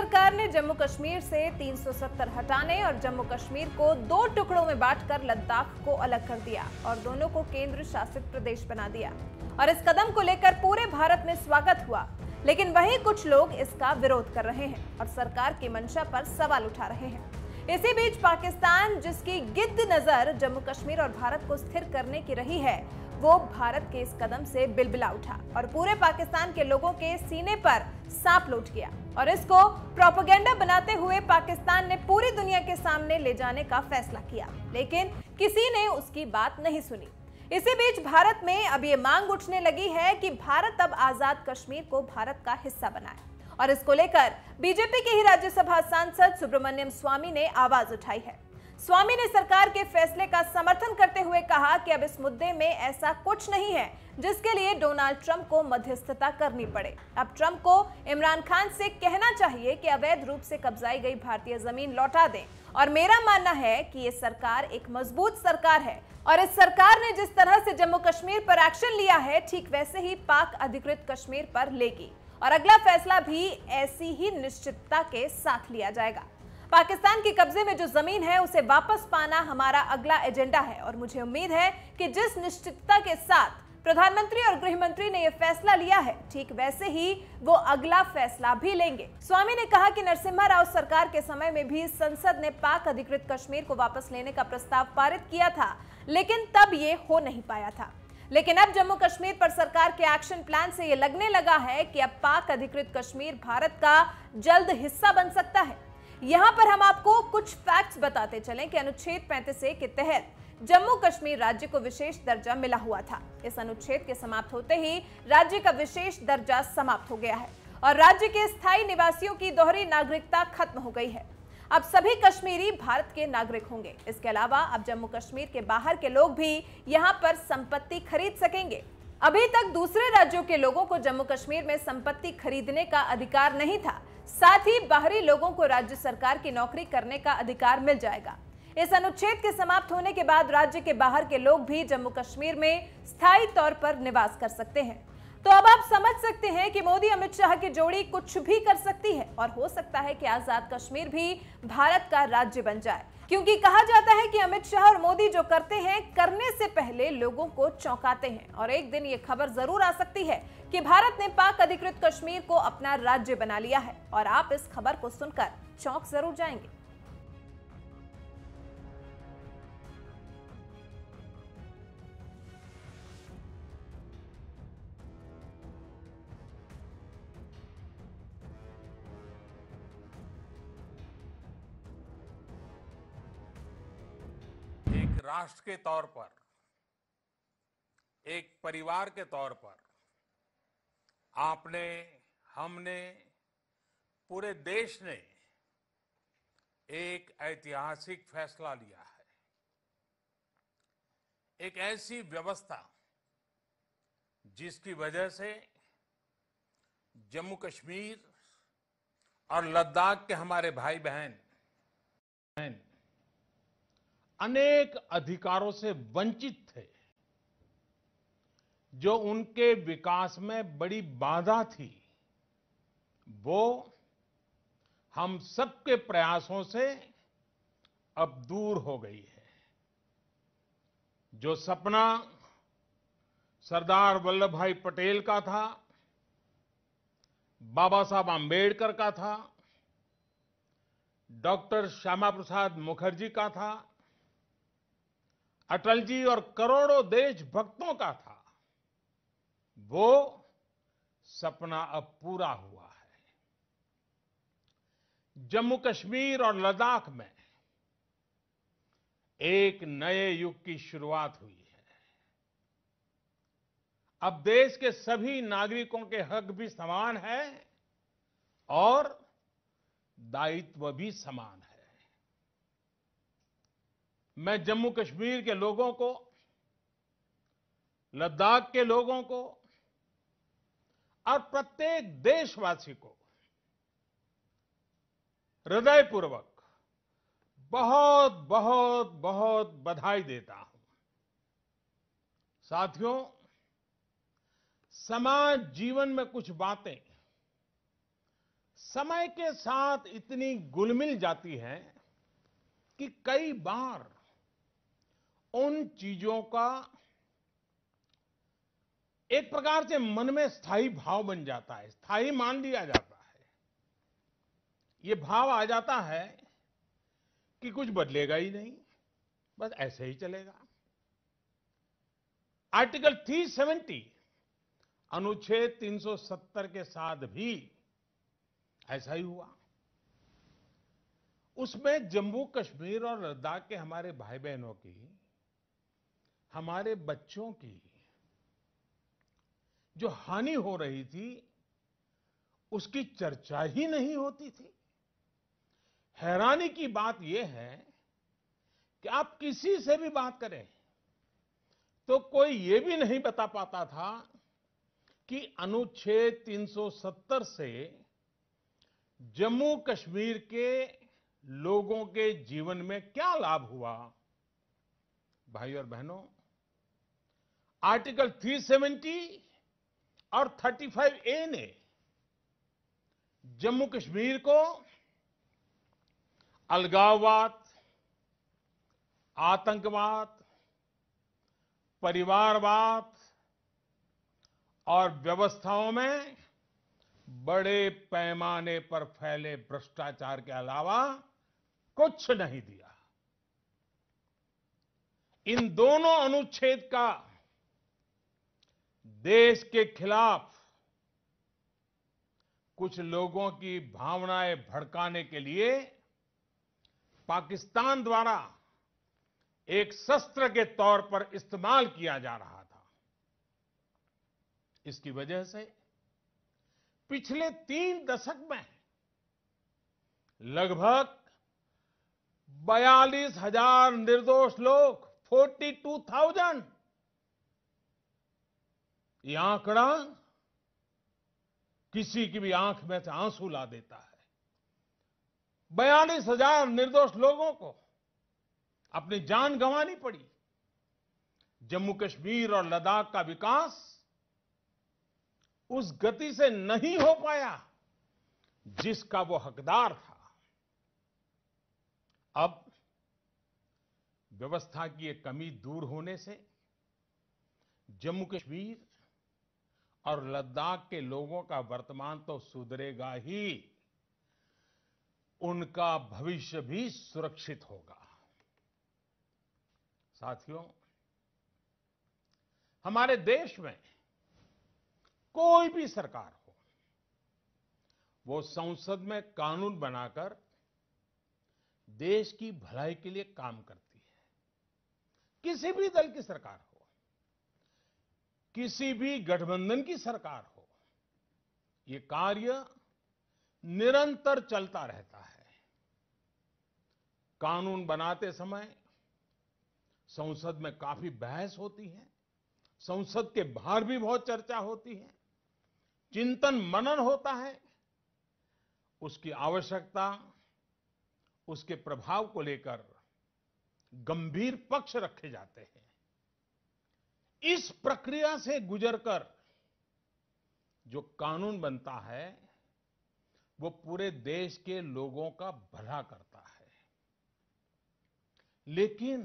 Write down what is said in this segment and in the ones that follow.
सरकार ने जम्मू कश्मीर से 370 हटाने और जम्मू कश्मीर को दो टुकड़ों में बांटकर लद्दाख को अलग कर दिया और दोनों को केंद्र शासित प्रदेश बना दिया और इस कदम को लेकर पूरे भारत में स्वागत हुआ लेकिन वहीं कुछ लोग इसका विरोध कर रहे हैं और सरकार की मंशा पर सवाल उठा रहे हैं इसी बीच पाकिस्तान जिसकी गिद्ध नजर जम्मू कश्मीर और भारत को स्थिर करने की रही है वो भारत के इस कदम से बिलबिला उठा और पूरे पाकिस्तान के लोगों के सीने पर सांप लौट गया और इसको प्रोपोगेंडा बनाते हुए पाकिस्तान ने पूरी दुनिया के सामने ले जाने का फैसला किया लेकिन किसी ने उसकी बात नहीं सुनी इसी बीच भारत में अब ये मांग उठने लगी है कि भारत अब आजाद कश्मीर को भारत का हिस्सा बनाए और इसको लेकर बीजेपी के ही राज्यसभा सांसद सुब्रमण्यम स्वामी ने आवाज उठाई है स्वामी ने सरकार के फैसले का समर्थन करते हुए कहा कि अब इस मुद्दे में ऐसा कुछ नहीं है जिसके लिए डोनाल्ड ट्रंप को मध्यस्थता करनी पड़े अब ट्रंप को इमरान खान से कहना चाहिए कि अवैध रूप से कब्जाई गई भारतीय जमीन लौटा दें और मेरा मानना है कि ये सरकार एक मजबूत सरकार है और इस सरकार ने जिस तरह से जम्मू कश्मीर पर एक्शन लिया है ठीक वैसे ही पाक अधिकृत कश्मीर पर लेगी और अगला फैसला भी ऐसी ही निश्चितता के साथ लिया जाएगा पाकिस्तान के कब्जे में जो जमीन है उसे वापस पाना हमारा अगला एजेंडा है और मुझे उम्मीद है कि जिस निश्चितता के साथ प्रधानमंत्री और गृह मंत्री ने यह फैसला लिया है ठीक वैसे ही वो अगला फैसला भी लेंगे स्वामी ने कहा कि नरसिम्हा राव सरकार के समय में भी संसद ने पाक अधिकृत कश्मीर को वापस लेने का प्रस्ताव पारित किया था लेकिन तब ये हो नहीं पाया था लेकिन अब जम्मू कश्मीर पर सरकार के एक्शन प्लान से ये लगने लगा है कि अब पाक अधिकृत कश्मीर भारत का जल्द हिस्सा बन सकता है यहां पर हम आपको कुछ फैक्ट्स बताते चलें कि अनुच्छेद पैंतीस ए के तहत जम्मू कश्मीर राज्य को विशेष दर्जा मिला हुआ था इस अनुच्छेद के समाप्त होते ही राज्य का विशेष दर्जा समाप्त हो गया है और राज्य के स्थायी निवासियों की दोहरी नागरिकता खत्म हो गई है अब सभी कश्मीरी भारत के नागरिक होंगे इसके अलावा अब जम्मू कश्मीर के बाहर के लोग भी यहाँ पर संपत्ति खरीद सकेंगे अभी तक दूसरे राज्यों के लोगों को जम्मू कश्मीर में संपत्ति खरीदने का अधिकार नहीं था साथ ही बाहरी लोगों को राज्य सरकार की नौकरी करने का अधिकार मिल जाएगा इस अनुच्छेद के समाप्त होने के बाद राज्य के बाहर के लोग भी जम्मू कश्मीर में स्थायी तौर पर निवास कर सकते हैं तो अब आप समझ सकते हैं कि मोदी अमित शाह की जोड़ी कुछ भी कर सकती है और हो सकता है कि आजाद कश्मीर भी भारत का राज्य बन जाए क्योंकि कहा जाता है कि अमित शाह और मोदी जो करते हैं करने से पहले लोगों को चौंकाते हैं और एक दिन ये खबर जरूर आ सकती है कि भारत ने पाक अधिकृत कश्मीर को अपना राज्य बना लिया है और आप इस खबर को सुनकर चौंक जरूर जाएंगे एक राष्ट्र के तौर पर एक परिवार के तौर पर आपने हमने पूरे देश ने एक ऐतिहासिक फैसला लिया है एक ऐसी व्यवस्था जिसकी वजह से जम्मू कश्मीर और लद्दाख के हमारे भाई बहन अनेक अधिकारों से वंचित थे जो उनके विकास में बड़ी बाधा थी वो हम सबके प्रयासों से अब दूर हो गई है जो सपना सरदार वल्लभ भाई पटेल का था बाबा साहब आंबेडकर का था डॉक्टर श्यामा प्रसाद मुखर्जी का था अटल जी और करोड़ों देशभक्तों का था वो सपना अब पूरा हुआ है जम्मू कश्मीर और लद्दाख में एक नए युग की शुरुआत हुई है अब देश के सभी नागरिकों के हक भी समान है और दायित्व भी समान है मैं जम्मू कश्मीर के लोगों को लद्दाख के लोगों को और प्रत्येक देशवासी को हृदयपूर्वक बहुत बहुत बहुत बधाई देता हूं साथियों समाज जीवन में कुछ बातें समय के साथ इतनी गुलमिल जाती हैं कि कई बार उन चीजों का एक प्रकार से मन में स्थायी भाव बन जाता है स्थायी मान लिया जाता है ये भाव आ जाता है कि कुछ बदलेगा ही नहीं बस ऐसे ही चलेगा आर्टिकल 370 अनुच्छेद 370 के साथ भी ऐसा ही हुआ उसमें जम्मू कश्मीर और लद्दाख के हमारे भाई बहनों की हमारे बच्चों की जो हानि हो रही थी उसकी चर्चा ही नहीं होती थी हैरानी की बात यह है कि आप किसी से भी बात करें तो कोई यह भी नहीं बता पाता था कि अनुच्छेद 370 से जम्मू कश्मीर के लोगों के जीवन में क्या लाभ हुआ भाई और बहनों आर्टिकल 370 और 35 ए ने जम्मू कश्मीर को अलगाववाद आतंकवाद परिवारवाद और व्यवस्थाओं में बड़े पैमाने पर फैले भ्रष्टाचार के अलावा कुछ नहीं दिया इन दोनों अनुच्छेद का देश के खिलाफ कुछ लोगों की भावनाएं भड़काने के लिए पाकिस्तान द्वारा एक शस्त्र के तौर पर इस्तेमाल किया जा रहा था इसकी वजह से पिछले तीन दशक में लगभग बयालीस हजार निर्दोष लोग फोर्टी टू थाउजेंड ये आंकड़ा किसी की भी आंख में से आंसू ला देता है बयालीस हजार निर्दोष लोगों को अपनी जान गंवानी पड़ी जम्मू कश्मीर और लद्दाख का विकास उस गति से नहीं हो पाया जिसका वो हकदार था अब व्यवस्था की एक कमी दूर होने से जम्मू कश्मीर और लद्दाख के लोगों का वर्तमान तो सुधरेगा ही उनका भविष्य भी सुरक्षित होगा साथियों हमारे देश में कोई भी सरकार हो वो संसद में कानून बनाकर देश की भलाई के लिए काम करती है किसी भी दल की सरकार हो किसी भी गठबंधन की सरकार हो ये कार्य निरंतर चलता रहता है कानून बनाते समय संसद में काफी बहस होती है संसद के बाहर भी बहुत चर्चा होती है चिंतन मनन होता है उसकी आवश्यकता उसके प्रभाव को लेकर गंभीर पक्ष रखे जाते हैं इस प्रक्रिया से गुजरकर जो कानून बनता है वो पूरे देश के लोगों का भला करता है लेकिन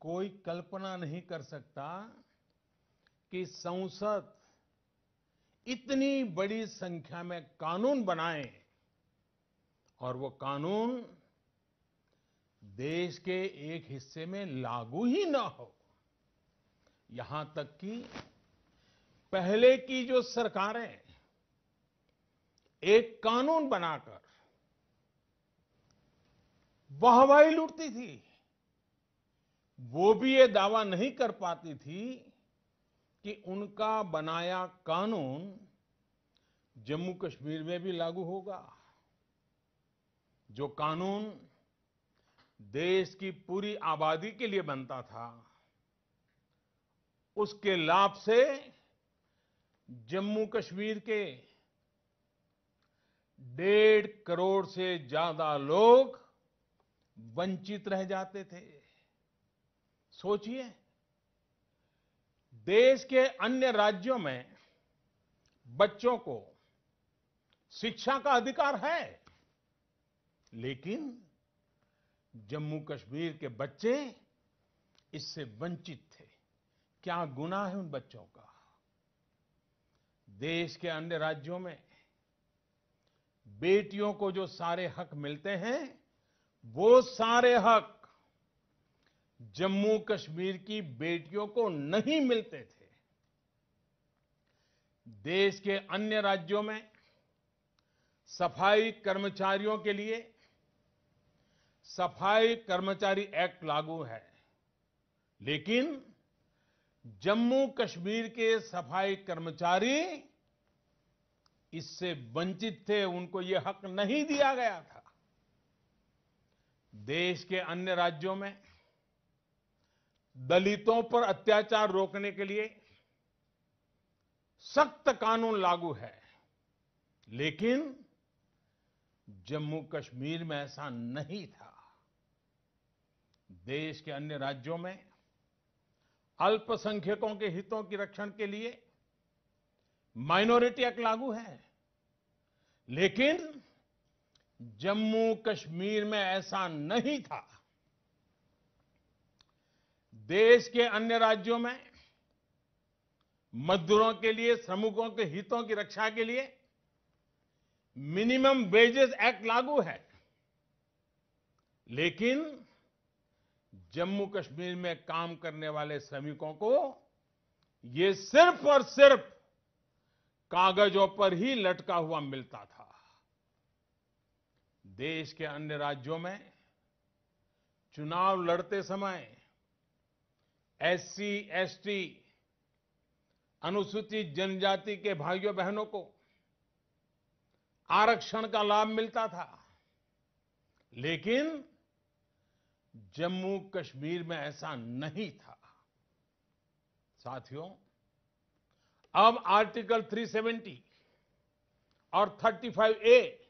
कोई कल्पना नहीं कर सकता कि संसद इतनी बड़ी संख्या में कानून बनाए और वो कानून देश के एक हिस्से में लागू ही ना हो यहां तक कि पहले की जो सरकारें एक कानून बनाकर वाहवाही लूटती थी वो भी ये दावा नहीं कर पाती थी कि उनका बनाया कानून जम्मू कश्मीर में भी लागू होगा जो कानून देश की पूरी आबादी के लिए बनता था उसके लाभ से जम्मू कश्मीर के डेढ़ करोड़ से ज्यादा लोग वंचित रह जाते थे सोचिए देश के अन्य राज्यों में बच्चों को शिक्षा का अधिकार है लेकिन जम्मू कश्मीर के बच्चे इससे वंचित क्या गुना है उन बच्चों का देश के अन्य राज्यों में बेटियों को जो सारे हक मिलते हैं वो सारे हक जम्मू कश्मीर की बेटियों को नहीं मिलते थे देश के अन्य राज्यों में सफाई कर्मचारियों के लिए सफाई कर्मचारी एक्ट लागू है लेकिन जम्मू कश्मीर के सफाई कर्मचारी इससे वंचित थे उनको यह हक नहीं दिया गया था देश के अन्य राज्यों में दलितों पर अत्याचार रोकने के लिए सख्त कानून लागू है लेकिन जम्मू कश्मीर में ऐसा नहीं था देश के अन्य राज्यों में अल्पसंख्यकों के हितों की रक्षण के लिए माइनॉरिटी एक्ट लागू है लेकिन जम्मू कश्मीर में ऐसा नहीं था देश के अन्य राज्यों में मजदूरों के लिए श्रमिकों के हितों की रक्षा के लिए मिनिमम वेजेस एक्ट लागू है लेकिन जम्मू कश्मीर में काम करने वाले श्रमिकों को ये सिर्फ और सिर्फ कागजों पर ही लटका हुआ मिलता था देश के अन्य राज्यों में चुनाव लड़ते समय एससी एसटी अनुसूचित जनजाति के भाइयों बहनों को आरक्षण का लाभ मिलता था लेकिन जम्मू कश्मीर में ऐसा नहीं था साथियों अब आर्टिकल 370 और 35 ए